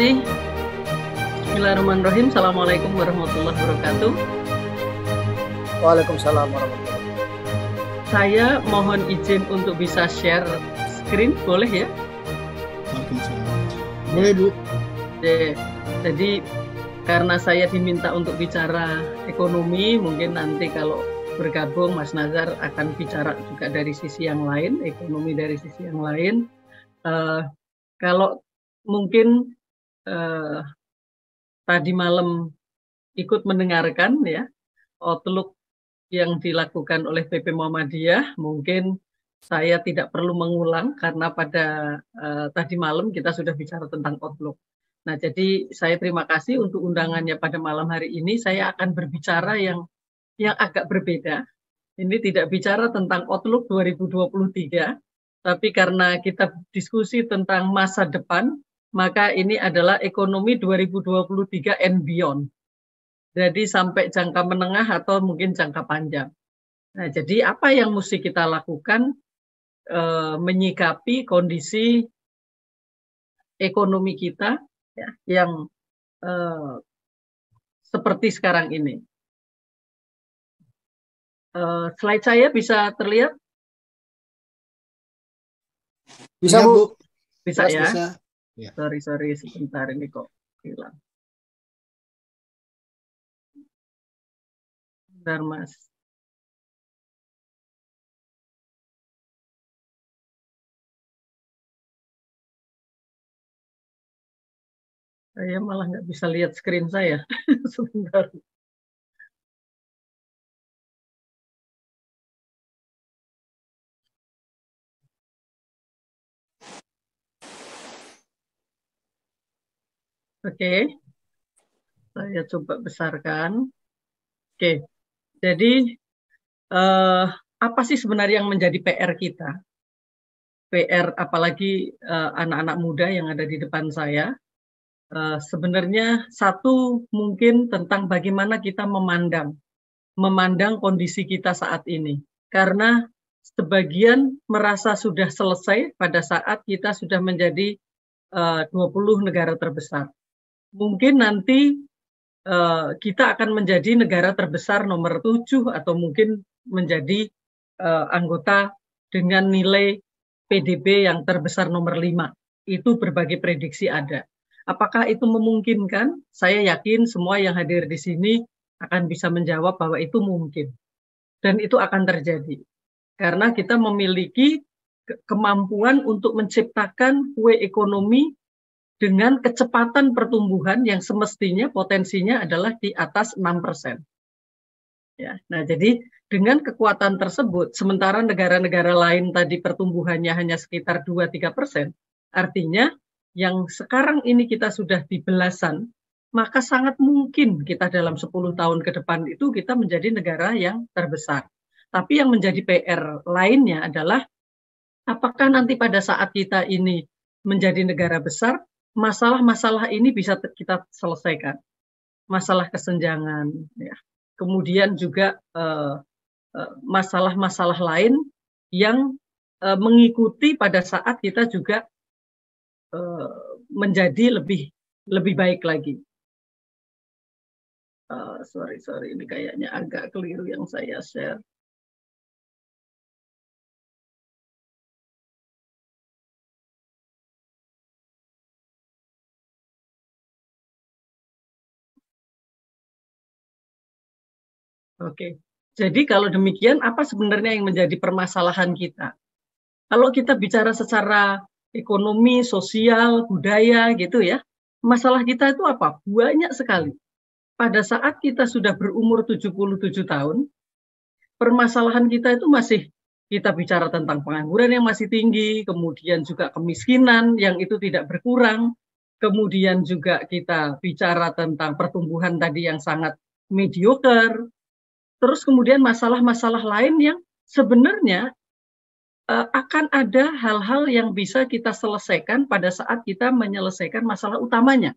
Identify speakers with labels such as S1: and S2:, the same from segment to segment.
S1: kasih. Bismillahirrahmanirrahim. Assalamualaikum warahmatullahi wabarakatuh. Waalaikumsalam warahmatullahi wabarakatuh. Saya mohon izin untuk bisa share screen, boleh ya? Waalaikumsalam. Boleh, Bu. Eh, jadi karena saya diminta untuk bicara ekonomi, mungkin nanti kalau bergabung Mas Nazar akan bicara juga dari sisi yang lain, ekonomi dari sisi yang lain. Uh, kalau mungkin eh, tadi malam ikut mendengarkan ya outlook yang dilakukan oleh PP Muhammadiyah mungkin saya tidak perlu mengulang karena pada eh, tadi malam kita sudah bicara tentang outlook. Nah, jadi saya terima kasih untuk undangannya pada malam hari ini. Saya akan berbicara yang yang agak berbeda. Ini tidak bicara tentang outlook 2023, tapi karena kita diskusi tentang masa depan, maka ini adalah ekonomi 2023 and beyond. Jadi sampai jangka menengah atau mungkin jangka panjang. Nah, jadi apa yang mesti kita lakukan e, menyikapi kondisi ekonomi kita ya, yang e, seperti sekarang ini. E, slide saya bisa terlihat? Bisa, iya, Bu. Bisa, bisa ya. Bisa. Ya. Sorry, sorry, sebentar ini kok hilang. Bentar, Mas. Saya malah nggak bisa lihat screen saya. sebentar. Oke. Okay. Saya coba besarkan. Oke. Okay. Jadi eh, apa sih sebenarnya yang menjadi PR kita? PR apalagi eh, anak-anak uh, muda yang ada di depan saya. Uh, sebenarnya satu mungkin tentang bagaimana kita memandang memandang kondisi kita saat ini. Karena sebagian merasa sudah selesai pada saat kita sudah menjadi 20 eh, negara terbesar mungkin nanti uh, kita akan menjadi negara terbesar nomor tujuh atau mungkin menjadi uh, anggota dengan nilai PDB yang terbesar nomor lima. Itu berbagai prediksi ada. Apakah itu memungkinkan? Saya yakin semua yang hadir di sini akan bisa menjawab bahwa itu mungkin. Dan itu akan terjadi. Karena kita memiliki kemampuan untuk menciptakan kue ekonomi dengan kecepatan pertumbuhan yang semestinya potensinya adalah di atas 6 persen. Ya, nah, jadi dengan kekuatan tersebut, sementara negara-negara lain tadi pertumbuhannya hanya sekitar 2-3 persen, artinya yang sekarang ini kita sudah di belasan, maka sangat mungkin kita dalam 10 tahun ke depan itu kita menjadi negara yang terbesar. Tapi yang menjadi PR lainnya adalah apakah nanti pada saat kita ini menjadi negara besar, masalah-masalah ini bisa kita selesaikan. Masalah kesenjangan, ya. kemudian juga eh, eh, masalah-masalah uh, lain yang uh, mengikuti pada saat kita juga uh, menjadi lebih lebih baik lagi. Uh, sorry sorry ini kayaknya agak keliru yang saya share. Oke. Jadi kalau demikian apa sebenarnya yang menjadi permasalahan kita? Kalau kita bicara secara ekonomi, sosial, budaya gitu ya. Masalah kita itu apa? Banyak sekali. Pada saat kita sudah berumur 77 tahun, permasalahan kita itu masih kita bicara tentang pengangguran yang masih tinggi, kemudian juga kemiskinan yang itu tidak berkurang, kemudian juga kita bicara tentang pertumbuhan tadi yang sangat mediocre, terus kemudian masalah-masalah lain yang sebenarnya uh, akan ada hal-hal yang bisa kita selesaikan pada saat kita menyelesaikan masalah utamanya.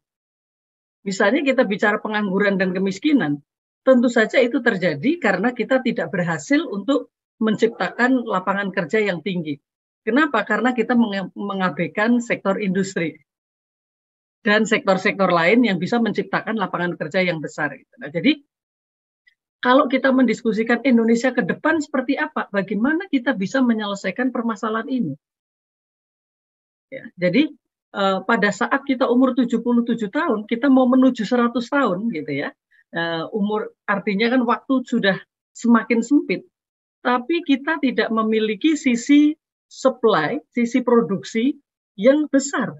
S1: Misalnya kita bicara pengangguran dan kemiskinan, tentu saja itu terjadi karena kita tidak berhasil untuk menciptakan lapangan kerja yang tinggi. Kenapa? Karena kita mengabaikan sektor industri dan sektor-sektor lain yang bisa menciptakan lapangan kerja yang besar. Nah, jadi kalau kita mendiskusikan Indonesia ke depan seperti apa, bagaimana kita bisa menyelesaikan permasalahan ini. Ya, jadi eh, pada saat kita umur 77 tahun, kita mau menuju 100 tahun gitu ya. Eh, umur artinya kan waktu sudah semakin sempit. Tapi kita tidak memiliki sisi supply, sisi produksi yang besar.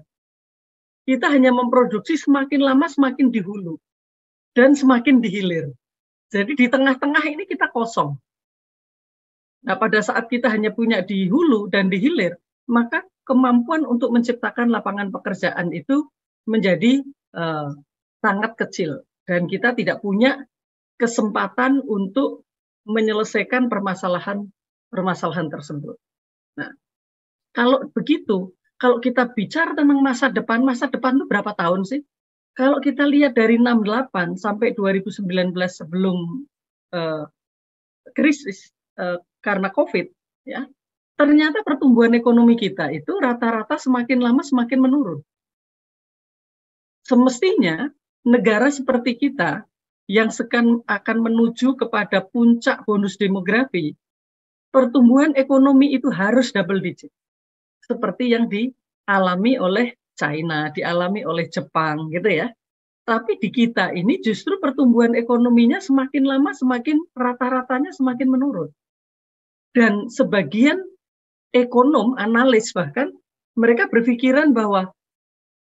S1: Kita hanya memproduksi semakin lama semakin di hulu dan semakin di hilir jadi di tengah-tengah ini kita kosong. Nah, pada saat kita hanya punya di hulu dan di hilir, maka kemampuan untuk menciptakan lapangan pekerjaan itu menjadi eh, sangat kecil dan kita tidak punya kesempatan untuk menyelesaikan permasalahan permasalahan tersebut. Nah, kalau begitu, kalau kita bicara tentang masa depan, masa depan itu berapa tahun sih? kalau kita lihat dari 68 sampai 2019 sebelum uh, krisis uh, karena COVID, ya ternyata pertumbuhan ekonomi kita itu rata-rata semakin lama semakin menurun. Semestinya negara seperti kita yang sekan, akan menuju kepada puncak bonus demografi, pertumbuhan ekonomi itu harus double digit. Seperti yang dialami oleh China, dialami oleh Jepang gitu ya. Tapi di kita ini justru pertumbuhan ekonominya semakin lama semakin rata-ratanya semakin menurun. Dan sebagian ekonom, analis bahkan mereka berpikiran bahwa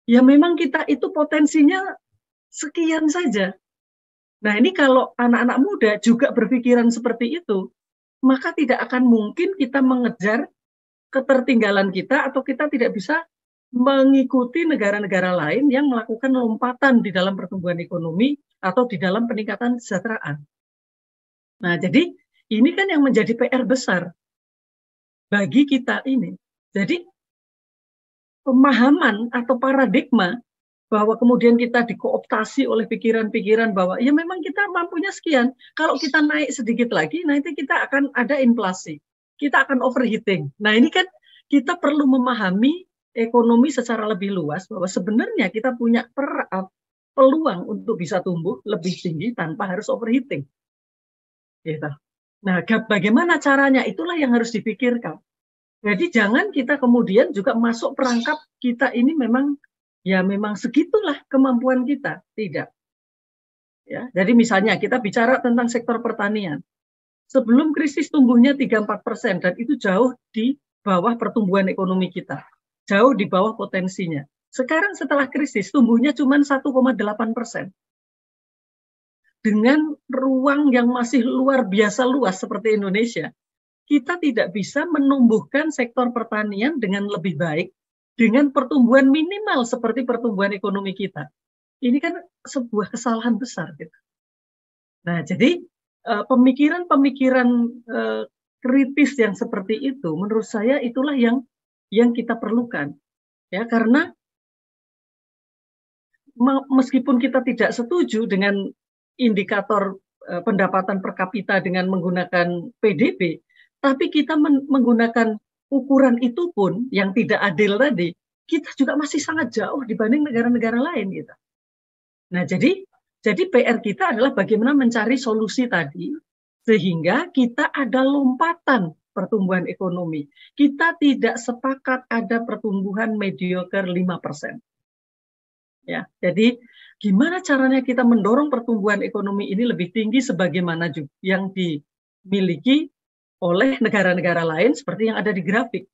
S1: ya memang kita itu potensinya sekian saja. Nah, ini kalau anak-anak muda juga berpikiran seperti itu, maka tidak akan mungkin kita mengejar ketertinggalan kita atau kita tidak bisa mengikuti negara-negara lain yang melakukan lompatan di dalam pertumbuhan ekonomi atau di dalam peningkatan kesejahteraan. Nah, jadi ini kan yang menjadi PR besar bagi kita ini. Jadi pemahaman atau paradigma bahwa kemudian kita dikooptasi oleh pikiran-pikiran bahwa ya memang kita mampunya sekian. Kalau kita naik sedikit lagi, nanti kita akan ada inflasi. Kita akan overheating. Nah, ini kan kita perlu memahami ekonomi secara lebih luas bahwa sebenarnya kita punya per, eh, peluang untuk bisa tumbuh lebih tinggi tanpa harus overheating. Gitu. Nah, bagaimana caranya itulah yang harus dipikirkan. Jadi jangan kita kemudian juga masuk perangkap kita ini memang ya memang segitulah kemampuan kita, tidak. Ya, jadi misalnya kita bicara tentang sektor pertanian. Sebelum krisis tumbuhnya 3-4 persen dan itu jauh di bawah pertumbuhan ekonomi kita jauh di bawah potensinya. Sekarang setelah krisis tumbuhnya cuma 1,8 persen. Dengan ruang yang masih luar biasa luas seperti Indonesia, kita tidak bisa menumbuhkan sektor pertanian dengan lebih baik dengan pertumbuhan minimal seperti pertumbuhan ekonomi kita. Ini kan sebuah kesalahan besar Gitu. Nah, jadi eh, pemikiran-pemikiran eh, kritis yang seperti itu, menurut saya itulah yang yang kita perlukan. Ya, karena meskipun kita tidak setuju dengan indikator e, pendapatan per kapita dengan menggunakan PDB, tapi kita menggunakan ukuran itu pun yang tidak adil tadi, kita juga masih sangat jauh dibanding negara-negara lain gitu. Nah, jadi jadi PR kita adalah bagaimana mencari solusi tadi sehingga kita ada lompatan pertumbuhan ekonomi. Kita tidak sepakat ada pertumbuhan mediocre 5%. Ya, jadi gimana caranya kita mendorong pertumbuhan ekonomi ini lebih tinggi sebagaimana juga yang dimiliki oleh negara-negara lain seperti yang ada di grafik.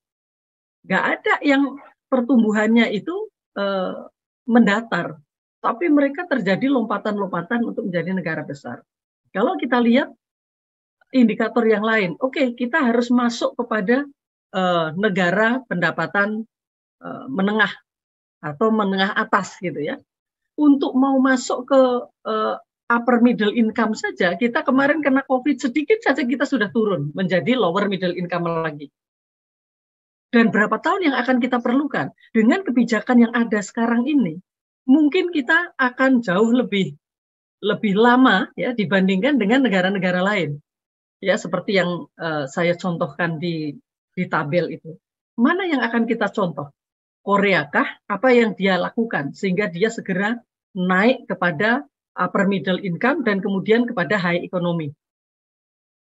S1: Gak ada yang pertumbuhannya itu eh, mendatar, tapi mereka terjadi lompatan-lompatan untuk menjadi negara besar. Kalau kita lihat indikator yang lain. Oke, okay, kita harus masuk kepada uh, negara pendapatan uh, menengah atau menengah atas gitu ya. Untuk mau masuk ke uh, upper middle income saja, kita kemarin kena COVID sedikit saja kita sudah turun menjadi lower middle income lagi. Dan berapa tahun yang akan kita perlukan? Dengan kebijakan yang ada sekarang ini, mungkin kita akan jauh lebih lebih lama ya dibandingkan dengan negara-negara lain ya seperti yang uh, saya contohkan di di tabel itu. Mana yang akan kita contoh? Korea kah? Apa yang dia lakukan sehingga dia segera naik kepada upper middle income dan kemudian kepada high economy?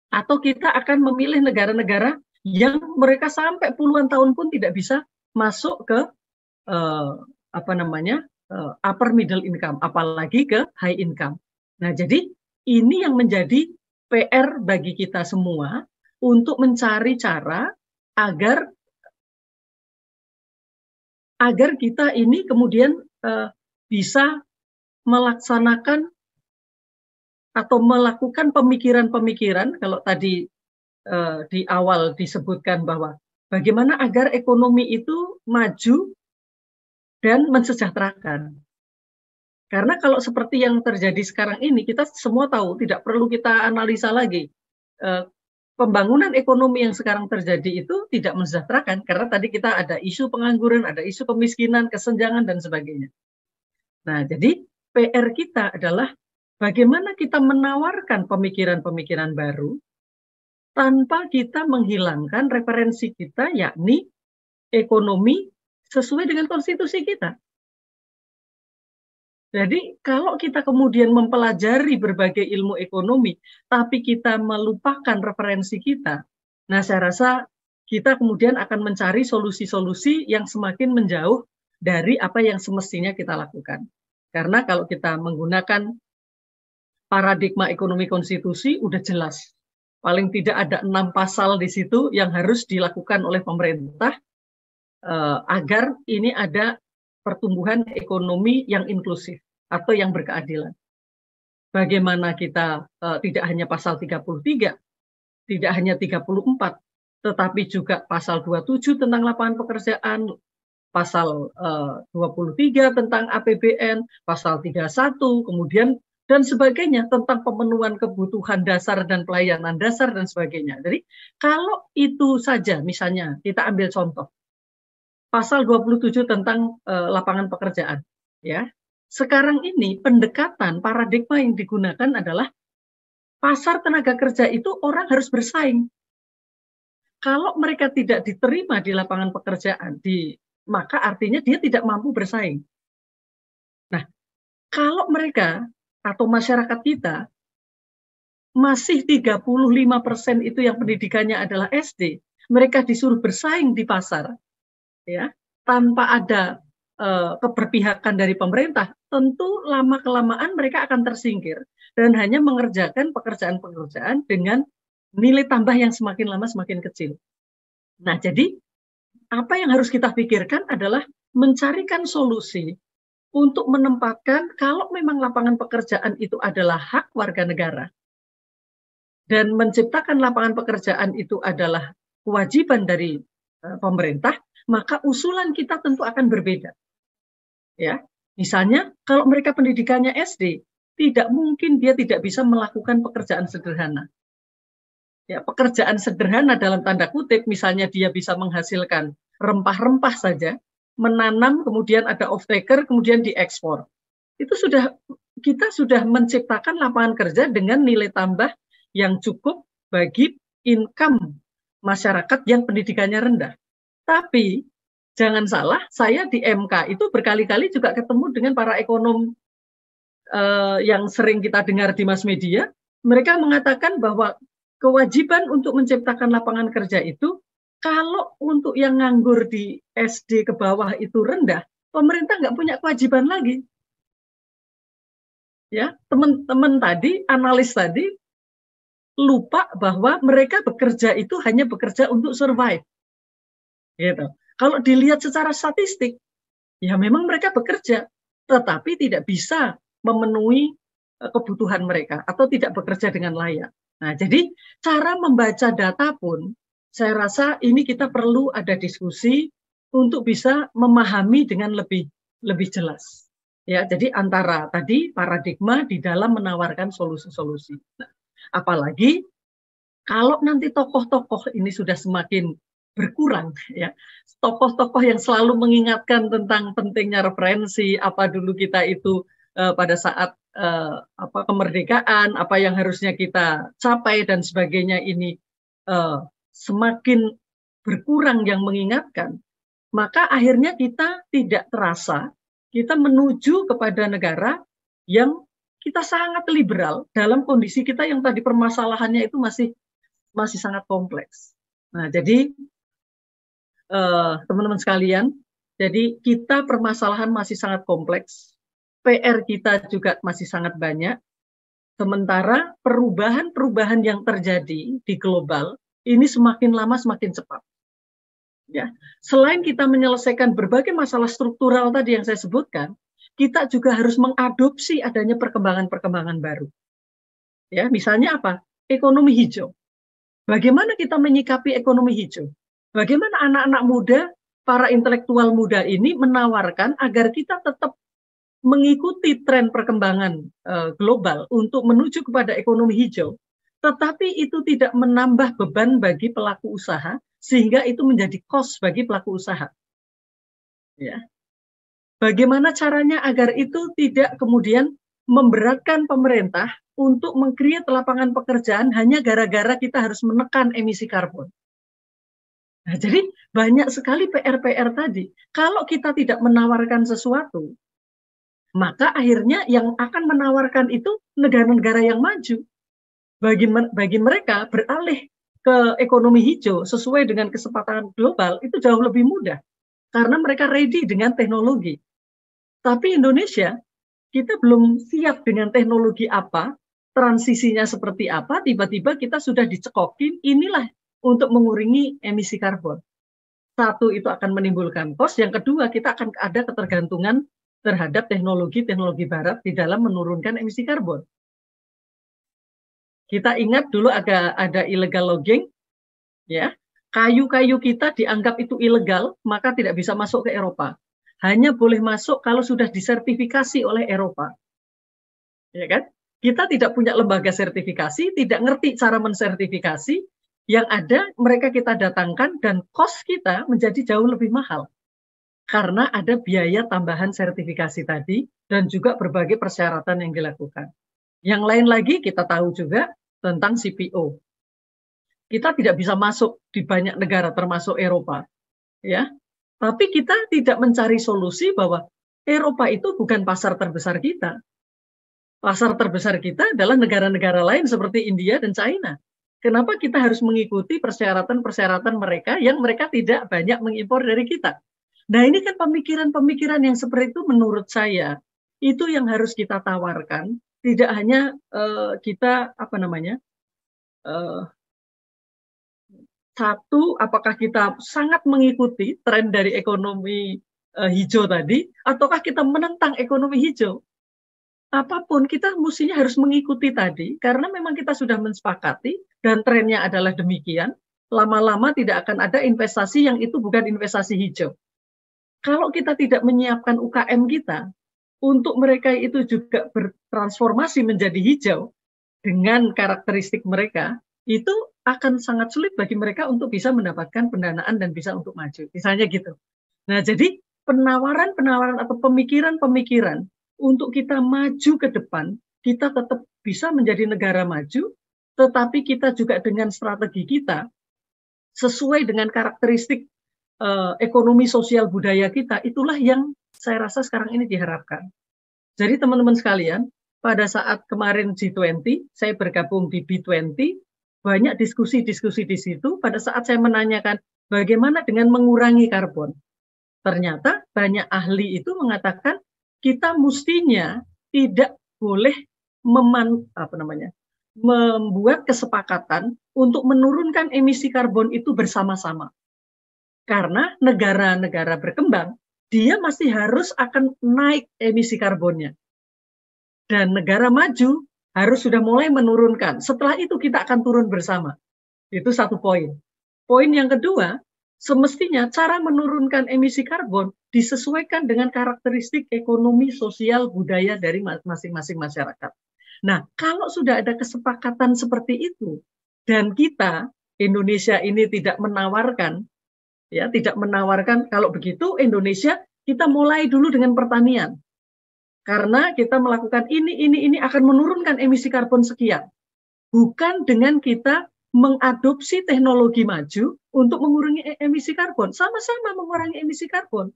S1: Atau kita akan memilih negara-negara yang mereka sampai puluhan tahun pun tidak bisa masuk ke uh, apa namanya uh, upper middle income, apalagi ke high income. Nah, jadi ini yang menjadi PR bagi kita semua untuk mencari cara agar agar kita ini kemudian uh, bisa melaksanakan atau melakukan pemikiran-pemikiran kalau tadi uh, di awal disebutkan bahwa bagaimana agar ekonomi itu maju dan mensejahterakan karena kalau seperti yang terjadi sekarang ini, kita semua tahu, tidak perlu kita analisa lagi. Eh, pembangunan ekonomi yang sekarang terjadi itu tidak mensejahterakan, karena tadi kita ada isu pengangguran, ada isu kemiskinan, kesenjangan, dan sebagainya. Nah, jadi PR kita adalah bagaimana kita menawarkan pemikiran-pemikiran baru tanpa kita menghilangkan referensi kita, yakni ekonomi sesuai dengan konstitusi kita. Jadi kalau kita kemudian mempelajari berbagai ilmu ekonomi, tapi kita melupakan referensi kita, nah saya rasa kita kemudian akan mencari solusi-solusi yang semakin menjauh dari apa yang semestinya kita lakukan. Karena kalau kita menggunakan paradigma ekonomi konstitusi, udah jelas. Paling tidak ada enam pasal di situ yang harus dilakukan oleh pemerintah eh, agar ini ada pertumbuhan ekonomi yang inklusif atau yang berkeadilan. Bagaimana kita uh, tidak hanya pasal 33, tidak hanya 34, tetapi juga pasal 27 tentang lapangan pekerjaan, pasal eh, uh, 23 tentang APBN, pasal 31, kemudian dan sebagainya tentang pemenuhan kebutuhan dasar dan pelayanan dasar dan sebagainya. Jadi kalau itu saja misalnya kita ambil contoh pasal 27 tentang e, lapangan pekerjaan ya. Sekarang ini pendekatan paradigma yang digunakan adalah pasar tenaga kerja itu orang harus bersaing. Kalau mereka tidak diterima di lapangan pekerjaan di maka artinya dia tidak mampu bersaing. Nah, kalau mereka atau masyarakat kita masih 35% itu yang pendidikannya adalah SD, mereka disuruh bersaing di pasar, ya tanpa ada e, keberpihakan dari pemerintah tentu lama kelamaan mereka akan tersingkir dan hanya mengerjakan pekerjaan-pekerjaan dengan nilai tambah yang semakin lama semakin kecil. Nah, jadi apa yang harus kita pikirkan adalah mencarikan solusi untuk menempatkan kalau memang lapangan pekerjaan itu adalah hak warga negara dan menciptakan lapangan pekerjaan itu adalah kewajiban dari eh, pemerintah, maka usulan kita tentu akan berbeda. Ya, misalnya kalau mereka pendidikannya SD, tidak mungkin dia tidak bisa melakukan pekerjaan sederhana. Ya, pekerjaan sederhana dalam tanda kutip, misalnya dia bisa menghasilkan rempah-rempah saja, menanam, kemudian ada off taker, kemudian diekspor. Itu sudah kita sudah menciptakan lapangan kerja dengan nilai tambah yang cukup bagi income masyarakat yang pendidikannya rendah. Tapi jangan salah, saya di MK itu berkali-kali juga ketemu dengan para ekonom eh, yang sering kita dengar di mass media. Mereka mengatakan bahwa kewajiban untuk menciptakan lapangan kerja itu kalau untuk yang nganggur di SD ke bawah itu rendah, pemerintah nggak punya kewajiban lagi. Ya, teman-teman tadi, analis tadi lupa bahwa mereka bekerja itu hanya bekerja untuk survive. Gitu. Kalau dilihat secara statistik, ya memang mereka bekerja, tetapi tidak bisa memenuhi e, kebutuhan mereka atau tidak bekerja dengan layak. Nah, jadi cara membaca data pun saya rasa ini kita perlu ada diskusi untuk bisa memahami dengan lebih lebih jelas. Ya, jadi antara tadi paradigma di dalam menawarkan solusi-solusi. Nah, apalagi kalau nanti tokoh-tokoh ini sudah semakin berkurang ya tokoh-tokoh yang selalu mengingatkan tentang pentingnya referensi apa dulu kita itu uh, pada saat uh, apa kemerdekaan apa yang harusnya kita capai dan sebagainya ini uh, semakin berkurang yang mengingatkan maka akhirnya kita tidak terasa kita menuju kepada negara yang kita sangat liberal dalam kondisi kita yang tadi permasalahannya itu masih masih sangat kompleks. Nah, jadi Eh, teman-teman uh, sekalian, jadi kita permasalahan masih sangat kompleks, PR kita juga masih sangat banyak, sementara perubahan-perubahan yang terjadi di global ini semakin lama semakin cepat. Ya, selain kita menyelesaikan berbagai masalah struktural tadi yang saya sebutkan, kita juga harus mengadopsi adanya perkembangan-perkembangan baru. Ya, misalnya apa? Ekonomi hijau. Bagaimana kita menyikapi ekonomi hijau? Bagaimana anak-anak muda, para intelektual muda ini menawarkan agar kita tetap mengikuti tren perkembangan uh, global untuk menuju kepada ekonomi hijau, tetapi itu tidak menambah beban bagi pelaku usaha sehingga itu menjadi cost bagi pelaku usaha. Ya. Bagaimana caranya agar itu tidak kemudian memberatkan pemerintah untuk mengkreat lapangan pekerjaan hanya gara-gara kita harus menekan emisi karbon. Nah, jadi banyak sekali PR-PR tadi. Kalau kita tidak menawarkan sesuatu, maka akhirnya yang akan menawarkan itu negara-negara yang maju. Bagi, bagi mereka beralih ke ekonomi hijau sesuai dengan kesempatan global itu jauh lebih mudah karena mereka ready dengan teknologi. Tapi Indonesia kita belum siap dengan teknologi apa, transisinya seperti apa, tiba-tiba kita sudah dicekokin inilah untuk mengurangi emisi karbon. Satu itu akan menimbulkan kos, yang kedua kita akan ada ketergantungan terhadap teknologi-teknologi barat di dalam menurunkan emisi karbon. Kita ingat dulu ada ada illegal logging ya. Kayu-kayu kita dianggap itu ilegal, maka tidak bisa masuk ke Eropa. Hanya boleh masuk kalau sudah disertifikasi oleh Eropa. Ya kan? Kita tidak punya lembaga sertifikasi, tidak ngerti cara mensertifikasi, yang ada mereka kita datangkan dan kos kita menjadi jauh lebih mahal. Karena ada biaya tambahan sertifikasi tadi dan juga berbagai persyaratan yang dilakukan. Yang lain lagi kita tahu juga tentang CPO. Kita tidak bisa masuk di banyak negara termasuk Eropa. Ya. Tapi kita tidak mencari solusi bahwa Eropa itu bukan pasar terbesar kita pasar terbesar kita adalah negara-negara lain seperti India dan China. Kenapa kita harus mengikuti persyaratan-persyaratan mereka yang mereka tidak banyak mengimpor dari kita? Nah, ini kan pemikiran-pemikiran yang seperti itu menurut saya itu yang harus kita tawarkan, tidak hanya uh, kita apa namanya? Uh, satu, apakah kita sangat mengikuti tren dari ekonomi uh, hijau tadi, ataukah kita menentang ekonomi hijau? Apapun kita mestinya harus mengikuti tadi, karena memang kita sudah mensepakati dan trennya adalah demikian, lama-lama tidak akan ada investasi yang itu bukan investasi hijau. Kalau kita tidak menyiapkan UKM kita untuk mereka itu juga bertransformasi menjadi hijau dengan karakteristik mereka, itu akan sangat sulit bagi mereka untuk bisa mendapatkan pendanaan dan bisa untuk maju. Misalnya gitu. Nah, jadi penawaran-penawaran atau pemikiran-pemikiran untuk kita maju ke depan, kita tetap bisa menjadi negara maju, tetapi kita juga dengan strategi kita sesuai dengan karakteristik eh, ekonomi sosial budaya kita itulah yang saya rasa sekarang ini diharapkan. Jadi teman-teman sekalian, pada saat kemarin G20, saya bergabung di B20, banyak diskusi-diskusi di situ. Pada saat saya menanyakan bagaimana dengan mengurangi karbon, ternyata banyak ahli itu mengatakan kita mestinya tidak boleh meman apa namanya membuat kesepakatan untuk menurunkan emisi karbon itu bersama-sama. Karena negara-negara berkembang, dia masih harus akan naik emisi karbonnya. Dan negara maju harus sudah mulai menurunkan. Setelah itu kita akan turun bersama. Itu satu poin. Poin yang kedua, semestinya cara menurunkan emisi karbon disesuaikan dengan karakteristik ekonomi, sosial, budaya dari masing-masing masyarakat. Nah, kalau sudah ada kesepakatan seperti itu dan kita Indonesia ini tidak menawarkan ya, tidak menawarkan kalau begitu Indonesia kita mulai dulu dengan pertanian. Karena kita melakukan ini ini ini akan menurunkan emisi karbon sekian. Bukan dengan kita mengadopsi teknologi maju untuk mengurangi e, emisi karbon, sama-sama mengurangi emisi karbon.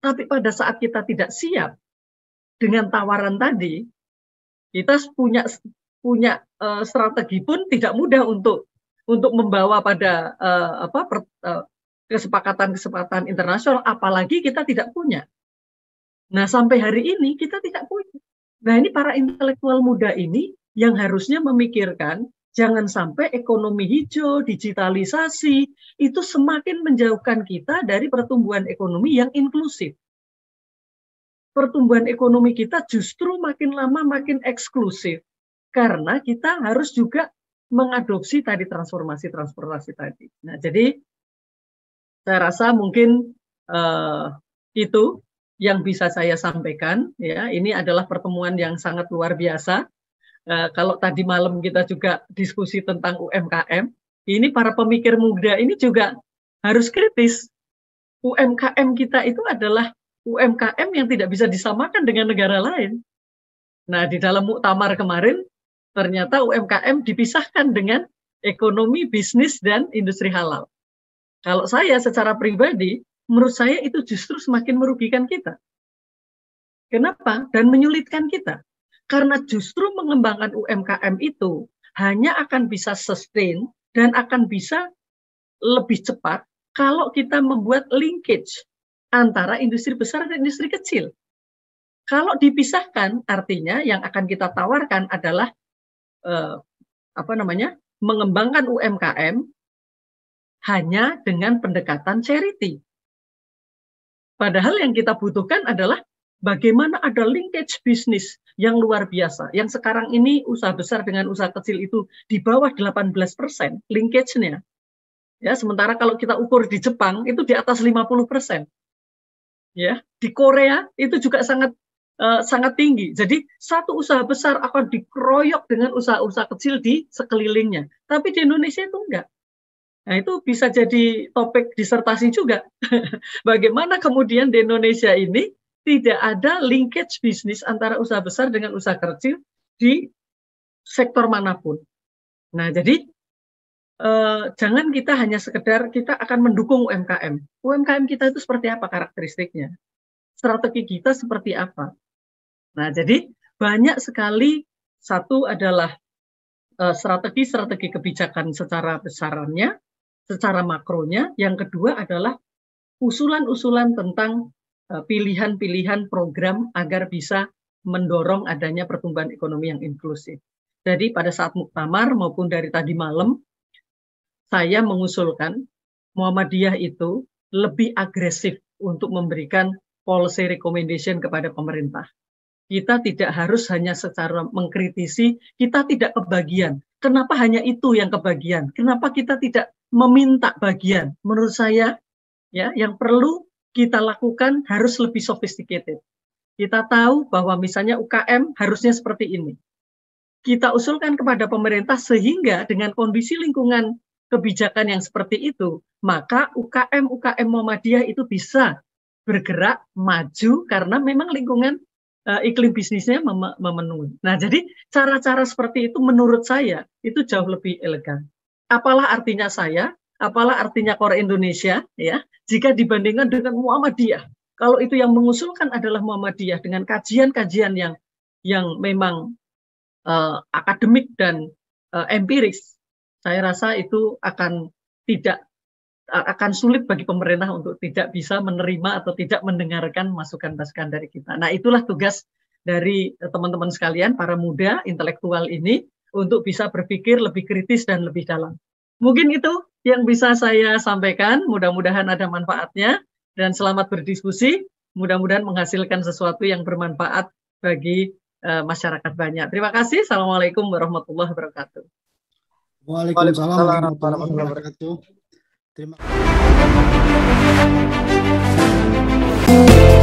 S1: Tapi pada saat kita tidak siap dengan tawaran tadi, kita punya punya uh, strategi pun tidak mudah untuk untuk membawa pada uh, apa per, uh, kesepakatan-kesepakatan internasional apalagi kita tidak punya. Nah, sampai hari ini kita tidak punya. Nah, ini para intelektual muda ini yang harusnya memikirkan jangan sampai ekonomi hijau, digitalisasi itu semakin menjauhkan kita dari pertumbuhan ekonomi yang inklusif pertumbuhan ekonomi kita justru makin lama makin eksklusif karena kita harus juga mengadopsi tadi transformasi transportasi tadi. Nah, jadi saya rasa mungkin uh, itu yang bisa saya sampaikan ya. Ini adalah pertemuan yang sangat luar biasa. Uh, kalau tadi malam kita juga diskusi tentang UMKM, ini para pemikir muda ini juga harus kritis. UMKM kita itu adalah UMKM yang tidak bisa disamakan dengan negara lain. Nah, di dalam muktamar kemarin ternyata UMKM dipisahkan dengan ekonomi, bisnis dan industri halal. Kalau saya secara pribadi, menurut saya itu justru semakin merugikan kita. Kenapa? Dan menyulitkan kita. Karena justru mengembangkan UMKM itu hanya akan bisa sustain dan akan bisa lebih cepat kalau kita membuat linkage antara industri besar dan industri kecil. Kalau dipisahkan, artinya yang akan kita tawarkan adalah eh, apa namanya mengembangkan UMKM hanya dengan pendekatan charity. Padahal yang kita butuhkan adalah bagaimana ada linkage bisnis yang luar biasa. Yang sekarang ini usaha besar dengan usaha kecil itu di bawah 18 persen linkage-nya. Ya, sementara kalau kita ukur di Jepang itu di atas 50 persen ya di Korea itu juga sangat uh, sangat tinggi. Jadi satu usaha besar akan dikeroyok dengan usaha-usaha kecil di sekelilingnya. Tapi di Indonesia itu enggak. Nah, itu bisa jadi topik disertasi juga. Bagaimana kemudian di Indonesia ini tidak ada linkage bisnis antara usaha besar dengan usaha kecil di sektor manapun. Nah, jadi Eh, jangan kita hanya sekedar kita akan mendukung UMKM. UMKM kita itu seperti apa karakteristiknya? Strategi kita seperti apa? Nah, jadi banyak sekali satu adalah eh, strategi-strategi eh, kebijakan secara besarannya, secara makronya. Yang kedua adalah usulan-usulan tentang eh, pilihan-pilihan eh, program agar bisa mendorong adanya pertumbuhan ekonomi yang inklusif. Jadi pada saat muktamar maupun dari tadi malam saya mengusulkan Muhammadiyah itu lebih agresif untuk memberikan policy recommendation kepada pemerintah. Kita tidak harus hanya secara mengkritisi, kita tidak kebagian. Kenapa hanya itu yang kebagian? Kenapa kita tidak meminta bagian? Menurut saya, ya, yang perlu kita lakukan harus lebih sophisticated. Kita tahu bahwa misalnya UKM harusnya seperti ini. Kita usulkan kepada pemerintah sehingga dengan kondisi lingkungan kebijakan yang seperti itu, maka UKM-UKM Muhammadiyah itu bisa bergerak maju karena memang lingkungan uh, iklim bisnisnya mem memenuhi. Nah, jadi cara-cara seperti itu menurut saya itu jauh lebih elegan. Apalah artinya saya, apalah artinya Kore Indonesia ya, jika dibandingkan dengan Muhammadiyah. Kalau itu yang mengusulkan adalah Muhammadiyah dengan kajian-kajian yang yang memang uh, akademik dan uh, empiris saya rasa itu akan tidak akan sulit bagi pemerintah untuk tidak bisa menerima atau tidak mendengarkan masukan-masukan dari kita. Nah, itulah tugas dari teman-teman sekalian, para muda intelektual ini untuk bisa berpikir lebih kritis dan lebih dalam. Mungkin itu yang bisa saya sampaikan. Mudah-mudahan ada manfaatnya dan selamat berdiskusi. Mudah-mudahan menghasilkan sesuatu yang bermanfaat bagi uh, masyarakat banyak. Terima kasih. Assalamualaikum warahmatullahi wabarakatuh. Waalaikumsalam warahmatullahi wabarakatuh. Terima kasih.